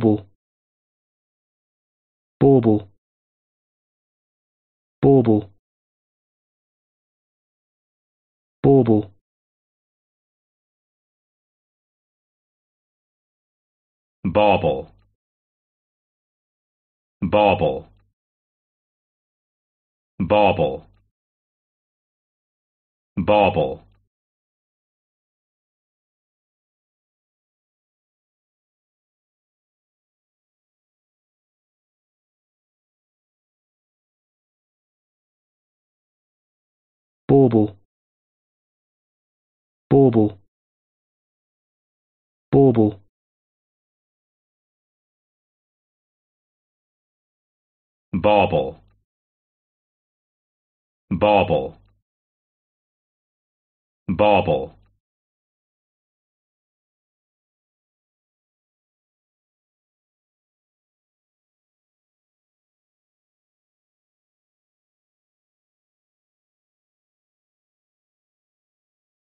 bauble bauble bauble bauble bauble bauble bauble bauble bauble bauble bauble bauble bauble bauble